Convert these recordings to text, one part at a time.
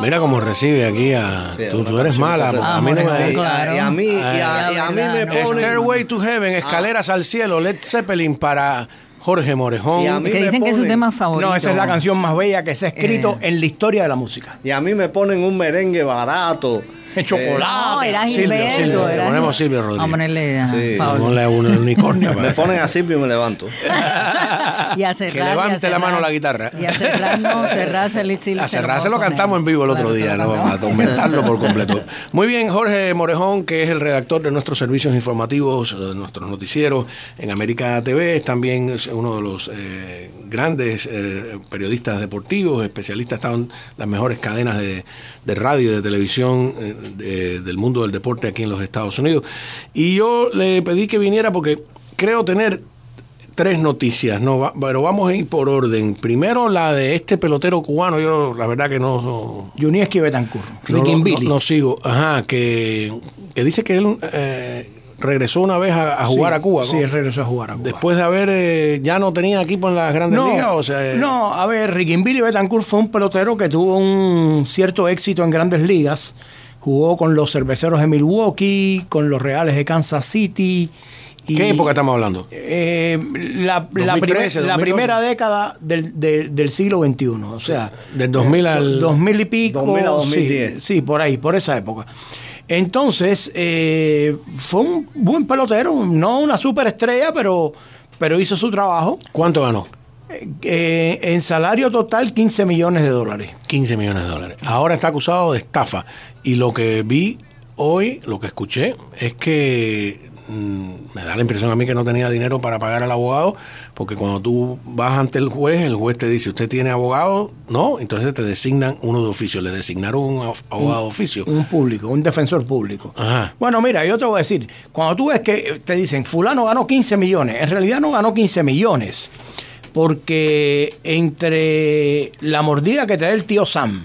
Mira cómo recibe aquí a. tú, eres mala. a mí no ah, me. Y a mí, ah, mí me ponen. Stairway to Heaven, ah. escaleras al cielo, Led Zeppelin para. Jorge Morejón. Y a que dicen que es su tema favorito. No, esa es la canción más bella que se ha escrito eh. en la historia de la música. Y a mí me ponen un merengue barato eh, chocolate. No, era Gilberto. Silvio, Silvio. le ponemos Silvio Rodríguez. Vamos a ponerle, a Sí. Ponle un unicornio. me ponen a Silvio y me levanto. Y que levante la mano la guitarra. Y a Cerrar, no, Cerrar, se A lo cantamos en vivo el otro día, ¿no? a por completo. Muy bien, Jorge Morejón, que es el redactor de nuestros servicios informativos, de eh, nuestros noticieros en América TV, es también uno de los eh, grandes eh, periodistas deportivos, especialista, está en las mejores cadenas de, de radio y de televisión del mundo del deporte aquí en los Estados Unidos. Y yo le pedí que viniera porque creo tener tres noticias, ¿no? pero vamos a ir por orden. Primero la de este pelotero cubano, yo la verdad que no... Yunieski Betancourt, no, Billy. no, sigo, ajá, que, que dice que él... Eh, regresó una vez a, jugar a Cuba. ¿no? Sí, regresó a jugar a Cuba. Después de haber, eh, ya no tenía equipo en las grandes ligas. Eh, no, a ver, Billy Betancourt fue un pelotero que tuvo un cierto éxito en grandes ligas Jugó con los cerveceros de Milwaukee, con los Reales de Kansas City. ¿Qué época estamos hablando? Eh, la, primera década del, siglo XXI, o sea... Del 2000 eh, al... 2000 y pico. 2010. Sí, por ahí, por esa época. Entonces, eh, fue un buen pelotero, no una superestrella, pero, pero hizo su trabajo. ¿Cuánto ganó? Eh, eh, en salario total, 15 millones de dólares. 15 millones de dólares. Ahora está acusado de estafa. Y lo que vi hoy, lo que escuché, es que mm, me da la impresión a mí que no tenía dinero para pagar al abogado, porque cuando tú vas ante el juez, el juez te dice, usted tiene abogado, no, entonces te designan uno de oficio, le designaron un abogado de oficio. Un público, un defensor público. Ajá. Bueno, mira, yo te voy a decir, cuando tú ves que te dicen, fulano ganó 15 millones, en realidad no ganó 15 millones porque entre la mordida que te da el tío Sam,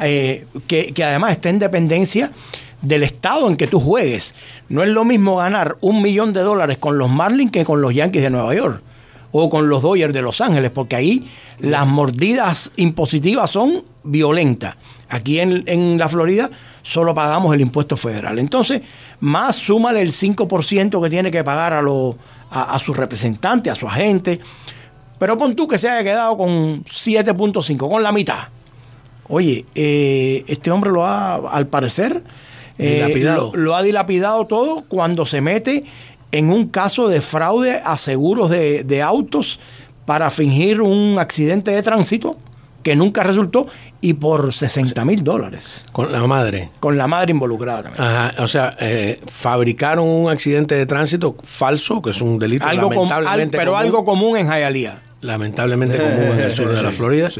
eh, que, además está en dependencia del estado en que tú juegues, no es lo mismo ganar un millón de dólares con los Marlins que con los Yankees de Nueva York o con los Dodgers de Los Ángeles, porque ahí las mordidas impositivas son violentas. Aquí en, la Florida solo pagamos el impuesto federal. Entonces, más súmale el 5% que tiene que pagar a, lo, a, a sus representantes, a su agente. Pero pon tú que se haya quedado con 7.5, con la mitad. Oye, eh, este hombre lo ha, al parecer, eh, lo, ha dilapidado todo cuando se mete en un caso de fraude a seguros de, autos para fingir un accidente de tránsito que nunca resultó y por 60 mil dólares. Con la madre. Con la madre involucrada también. o sea, eh, fabricaron un accidente de tránsito falso, que es un delito lamentablemente Pero algo común en Jayalía lamentablemente común en el sur de la Florida.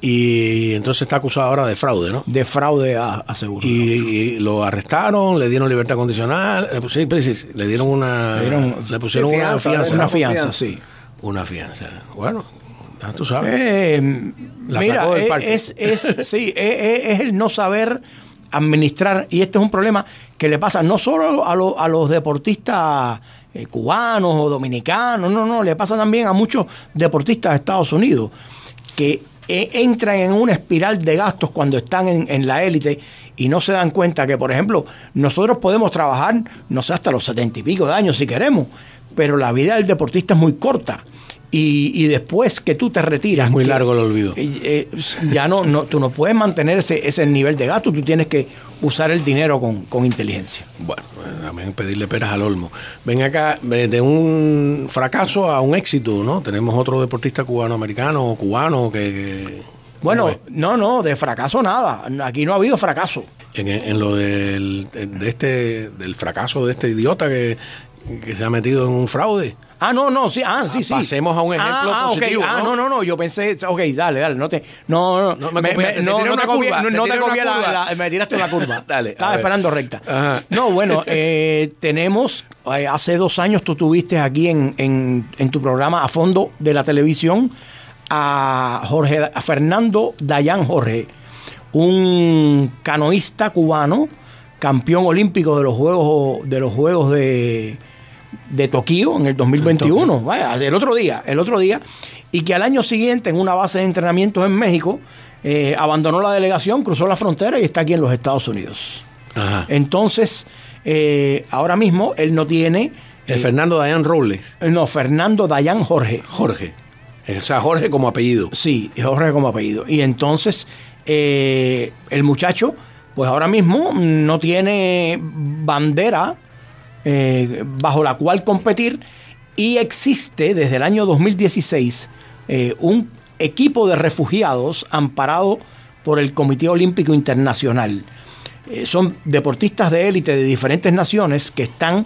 Y entonces está acusado ahora de fraude, ¿no? De fraude a, a seguro. Y, lo arrestaron, le dieron libertad condicional, le, eh, pusieron, pues le dieron una. Le, pusieron fianza, una fianza. Una fianza, sí. Una fianza. Bueno, tú sabes. Eh, la mira, sacó del eh, es, es, sí, es, el no saber administrar, y este es un problema que le pasa no solo a, a los deportistas eh, cubanos o dominicanos, no, no, le pasa también a muchos deportistas de Estados Unidos que eh, entran en una espiral de gastos cuando están en, en la élite y no se dan cuenta que, por ejemplo, nosotros podemos trabajar, no sé, hasta los setenta y pico de años si queremos, pero la vida del deportista es muy corta. Y, después que tú te retiras. Muy largo el olvido. Eh, eh, ya no, no, tú no puedes mantener ese, nivel de gasto, tú tienes que usar el dinero con, inteligencia. Bueno, también pues, pedirle peras al olmo. Ven acá, eh, de un fracaso a un éxito, ¿no? Tenemos otro deportista cubano-americano o cubano que. bueno, no, no, de fracaso nada. Aquí no ha habido fracaso. En, lo del, de este, del fracaso de este idiota que, que se ha metido en un fraude. Ah, no, no, sí, ah, ah sí, sí. Pasemos a un ah, ejemplo ah, ah positivo. Ah, ¿no? no, no, no, yo pensé, ok, dale, dale, no te, no, no, me, no, no, te no, te, la, me tiraste la curva. dale. Estaba esperando recta. No, bueno, eh, tenemos, eh, hace dos años tú tuviste aquí en, en, en tu programa a fondo de la televisión a Jorge, a Fernando Dayan Jorge, un canoísta cubano, campeón olímpico de los Juegos de los Juegos de de Tokio en el 2021, vaya, el otro día, el otro día, y que al año siguiente en una base de entrenamiento en México eh, abandonó la delegación, cruzó la frontera y está aquí en los Estados Unidos. Entonces, eh, ahora mismo él no tiene... el eh, Fernando Dayan Robles. No, Fernando Dayan Jorge. Jorge. O sea, Jorge como apellido. Sí, Jorge como apellido. Y entonces, el muchacho, pues ahora mismo no tiene bandera eh, bajo la cual competir y existe desde el año 2016 eh, un equipo de refugiados amparado por el Comité Olímpico Internacional. Eh, son deportistas de élite de diferentes naciones que están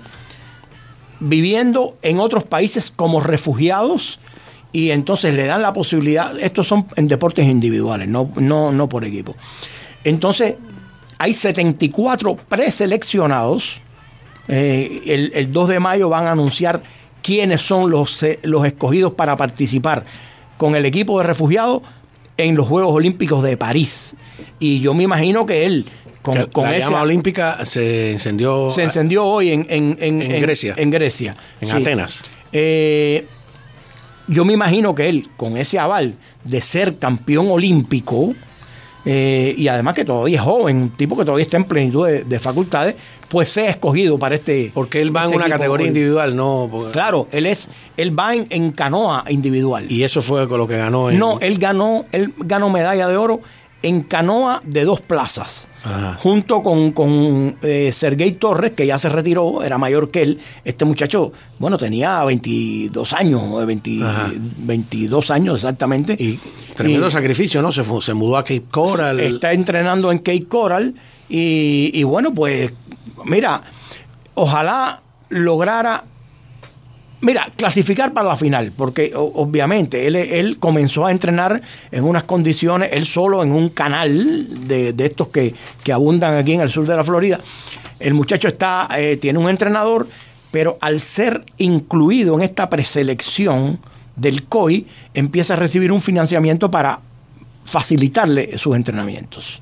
viviendo en otros países como refugiados y entonces le dan la posibilidad, estos son en deportes individuales, no, no, no por equipo. Entonces hay 74 preseleccionados eh, el, 2 de mayo van a anunciar quiénes son los, eh, los escogidos para participar con el equipo de refugiados en los Juegos Olímpicos de París. Y yo me imagino que él, con, con esa olímpica se encendió. Se encendió hoy en, Grecia. En Grecia. En Atenas. Eh, yo me imagino que él, con ese aval de ser campeón olímpico, eh, y además que todavía es joven, un tipo que todavía está en plenitud de, facultades, pues se ha escogido para este. Porque él va en este una categoría individual, no. Claro, él es, él va en, canoa individual. Y eso fue con lo que ganó. él. No, él ganó, él ganó medalla de oro en canoa de dos plazas, junto con, con eh, Torres, que ya se retiró, era mayor que él. Este muchacho, bueno, tenía 22 años, 22 años exactamente. Y, Tremendo sacrificio, ¿no? Se, se mudó a Cape Coral. Está entrenando en Cape Coral y, bueno, pues mira, ojalá lograra Mira, clasificar para la final, porque obviamente él, él, comenzó a entrenar en unas condiciones, él solo en un canal de, estos que, que, abundan aquí en el sur de la Florida. El muchacho está, eh, tiene un entrenador, pero al ser incluido en esta preselección, del COI empieza a recibir un financiamiento para facilitarle sus entrenamientos.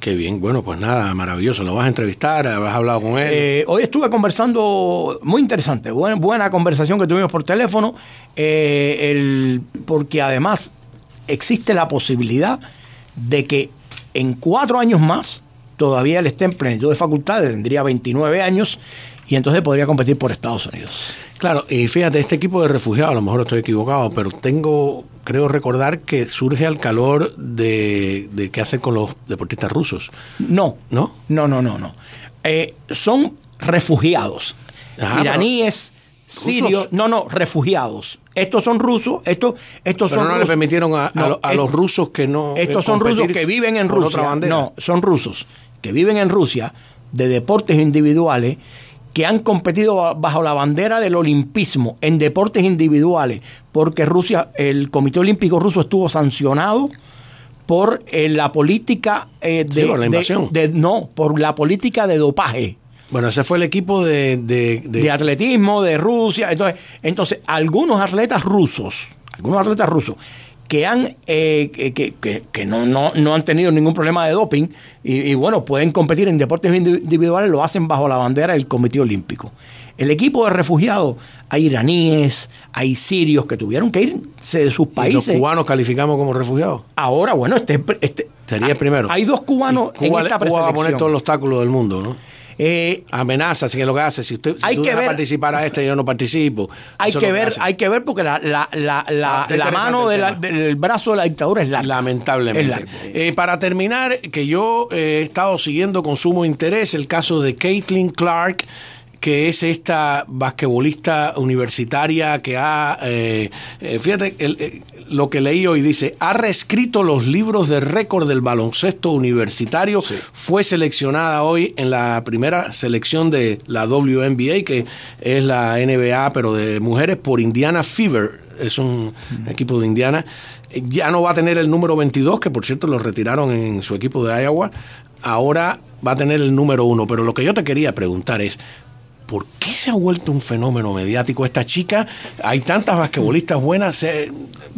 Qué bien, bueno, pues nada, maravilloso. ¿Lo vas a entrevistar? ¿Has hablado con él? Eh, hoy estuve conversando, muy interesante, buena, conversación que tuvimos por teléfono, eh, porque además existe la posibilidad de que en cuatro años más todavía él está en plenitud de facultades, tendría 29 años y entonces podría competir por Estados Unidos. Claro, y fíjate, este equipo de refugiados, a lo mejor estoy equivocado, pero tengo, creo recordar que surge al calor de, de qué hacen con los deportistas rusos. No, no, no, no, no. no. Eh, son refugiados, ah, iraníes, sirios, no, no, refugiados. Estos son rusos, estos, estos pero no le permitieron a, los rusos que no. Eh, estos son rusos que viven en Rusia. No, son rusos que viven en Rusia de deportes individuales que han competido bajo la bandera del olimpismo en deportes individuales, porque Rusia, el Comité Olímpico Ruso estuvo sancionado por eh, la política eh, de, no, por la política de dopaje. Bueno, ese fue el equipo de, de, atletismo de Rusia. entonces, algunos atletas rusos, algunos atletas rusos que han eh, que, no, no, no, han tenido ningún problema de doping y, bueno, pueden competir en deportes individuales, lo hacen bajo la bandera del Comité Olímpico. El equipo de refugiados, hay iraníes, hay sirios que tuvieron que irse de sus países. los cubanos calificamos como refugiados. Ahora, bueno, este, este sería primero. Hay dos cubanos en esta Cuba va a poner todos los obstáculos del mundo, ¿no? amenaza, eh, amenazas que lo que hace. Si usted si hay participar a este, yo no participo. Hay que ver, hay que ver porque la, ah, mano del brazo de la dictadura es larga. Lamentablemente. Eh, para terminar, que yo eh, he estado siguiendo con sumo interés el caso de Caitlin Clark que es esta basquetbolista universitaria que ha, eh, eh, fíjate, eh, lo que leí hoy dice, ha reescrito los libros de récord del baloncesto universitario, fue seleccionada hoy en la primera selección de la WNBA, que es la NBA, pero de mujeres, por Indiana Fever, es un mm. equipo de Indiana. Ya no va a tener el número 22, que por cierto lo retiraron en su equipo de Iowa. Ahora va a tener el número uno. Pero lo que yo te quería preguntar es, ¿por qué se ha vuelto un fenómeno mediático esta chica? Hay tantas basquetbolistas buenas, se,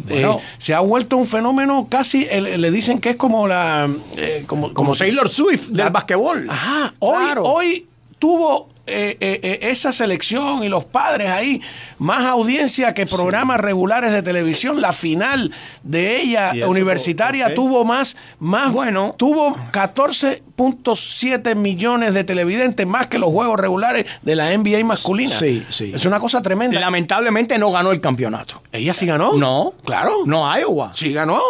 eh, se ha vuelto un fenómeno casi, le dicen que es como la... Eh, como, Sailor Swift del basquetbol. Ajá, hoy, hoy tuvo eh, eh, eh, esa selección y los padres ahí, más audiencia que programas regulares de televisión. La final de ella universitaria tuvo más, más bueno, tuvo 14.7 millones de televidentes, más que los juegos regulares de la NBA masculina. Sí, sí. Es una cosa tremenda. Lamentablemente no ganó el campeonato. Ella sí ganó. No, claro. No Iowa. Sí ganó.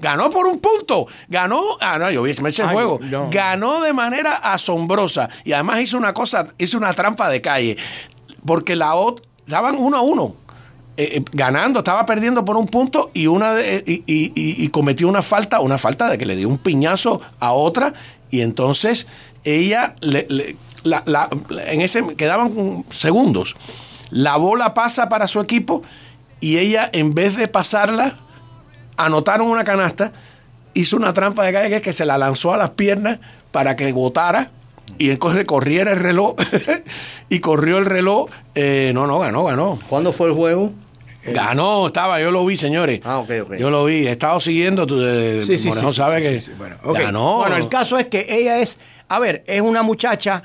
Ganó por un punto. Ganó. Ah, no, yo vi me juego. Ganó de manera asombrosa. Y además hizo una cosa, hizo una trampa de calle. Porque la OT daban uno a uno. Eh, eh, ganando, estaba perdiendo por un punto y una de, y, cometió una falta, una falta de que le dio un piñazo a otra y entonces ella en ese quedaban segundos. La bola pasa para su equipo y ella en vez de pasarla anotaron una canasta, hizo una trampa de calle que se la lanzó a las piernas para que botara y entonces corriera el reloj y corrió el reloj. Eh, no, no, ganó, ganó. ¿Cuándo fue el juego? Eh, ganó, estaba, yo lo vi, señores. Ah, ok, ok. Yo lo vi, he estado siguiendo, tú, eh, sí, sabe que ganó. Bueno, el caso es que ella es, a ver, es una muchacha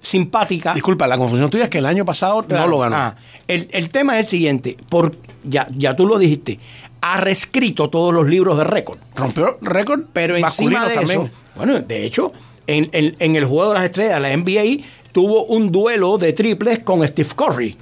simpática. Disculpa, la confusión tuya es que el año pasado no lo ganó. Ah, el, tema es el siguiente, por, ya, ya tú lo dijiste, ha reescrito todos los libros de récord. Rompió récord, pero encima de eso. Bueno, de hecho, en, el juego de las estrellas, la NBA tuvo un duelo de triples con Steve Curry.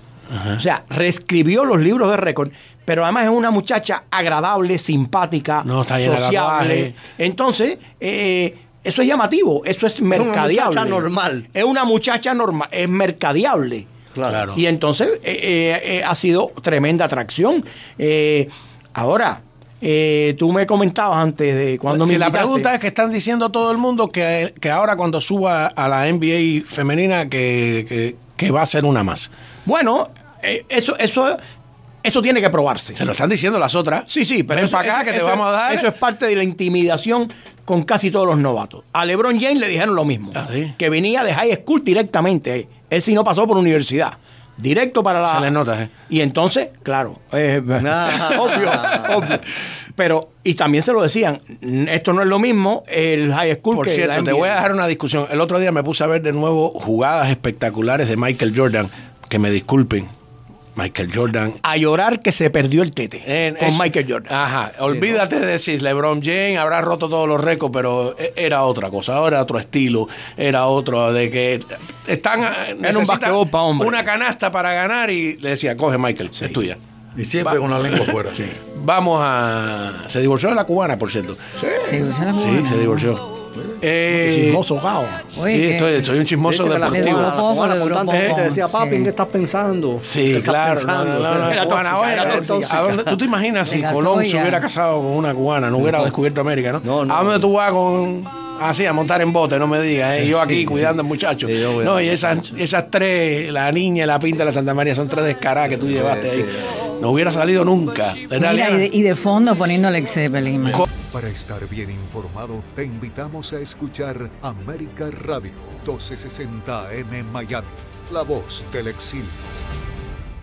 O sea, reescribió los libros de récord, pero además es una muchacha agradable, simpática, sociable. Entonces, eh, eso es llamativo, eso es mercadeable. Es una muchacha normal. Es una muchacha normal, es mercadeable. Claro. Y entonces eh, eh, ha sido tremenda atracción. Eh, Ahora, eh, tú me comentabas antes de cuando me la pregunta es que están diciendo todo el mundo que, ahora cuando suba a la NBA femenina que, va a ser una más. Bueno, eh, eso, eso, eso tiene que probarse. Se lo están diciendo las otras. Sí, sí, pero. eso, es parte de la intimidación con casi todos los novatos. A LeBron James le dijeron lo mismo. Ah, que venía de high school directamente. Él sí no pasó por universidad directo para la. Se nota, eh. Y entonces, claro, eh, ah. obvio, obvio. Pero, y también se lo decían, esto no es lo mismo el high school Por cierto, te voy a dejar una discusión. El otro día me puse a ver de nuevo jugadas espectaculares de Michael Jordan, que me disculpen Michael Jordan. A llorar que se perdió el tete con Michael Jordan. Ajá. Olvídate de decir, LeBron James habrá roto todos los récords, pero e-, era otra cosa, ahora otro estilo, era otro de que están en eh, un para hombre. Una canasta para ganar y le decía, coge Michael, es tuya. Y siempre con la lengua fuera. Sí. Vamos a. Se divorció de la cubana, por cierto. Sí. Se divorció Sí, se divorció. Eh, chismoso, cao. Sí, estoy, soy un chismoso deportivo. La te decía, papi, ¿en qué estás pensando? Sí, claro. ¿Tú te imaginas si Colón se hubiera casado con una cubana, no hubiera descubierto América, no? ¿A dónde tú vas con...? Así, a montar en bote, no me digas. ¿eh? Yo aquí cuidando al muchacho. no, y esas, esas tres, la niña, la pinta, la Santa María, son tres descaradas que tú llevaste ahí. No hubiera salido nunca. Mira, y, de, y, de, fondo poniendo Alex Zeppelin. Para estar bien informado, te invitamos a escuchar América Radio 1260 AM Miami, la voz del exilio.